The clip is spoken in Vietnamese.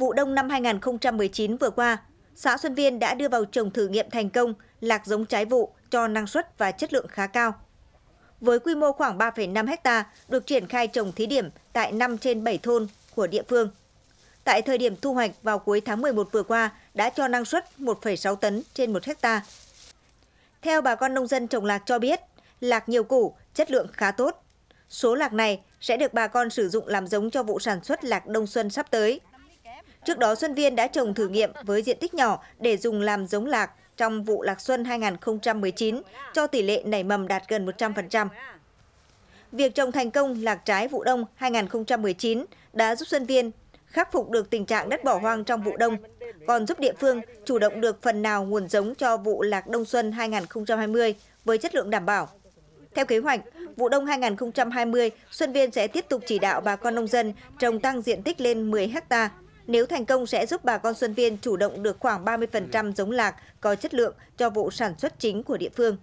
vụ đông năm 2019 vừa qua, xã Xuân Viên đã đưa vào trồng thử nghiệm thành công lạc giống trái vụ cho năng suất và chất lượng khá cao. Với quy mô khoảng 3,5 hecta được triển khai trồng thí điểm tại 5 trên 7 thôn của địa phương. Tại thời điểm thu hoạch vào cuối tháng 11 vừa qua đã cho năng suất 1,6 tấn trên 1 hecta. Theo bà con nông dân trồng lạc cho biết, lạc nhiều củ, chất lượng khá tốt. Số lạc này sẽ được bà con sử dụng làm giống cho vụ sản xuất lạc đông xuân sắp tới. Trước đó Xuân Viên đã trồng thử nghiệm với diện tích nhỏ để dùng làm giống lạc trong vụ lạc xuân 2019 cho tỷ lệ nảy mầm đạt gần 100%. Việc trồng thành công lạc trái vụ đông 2019 đã giúp Xuân Viên khắc phục được tình trạng đất bỏ hoang trong vụ đông, còn giúp địa phương chủ động được phần nào nguồn giống cho vụ lạc đông xuân 2020 với chất lượng đảm bảo. Theo kế hoạch, vụ đông 2020, Xuân Viên sẽ tiếp tục chỉ đạo bà con nông dân trồng tăng diện tích lên 10 hectare nếu thành công sẽ giúp bà con Xuân Viên chủ động được khoảng 30% giống lạc có chất lượng cho vụ sản xuất chính của địa phương.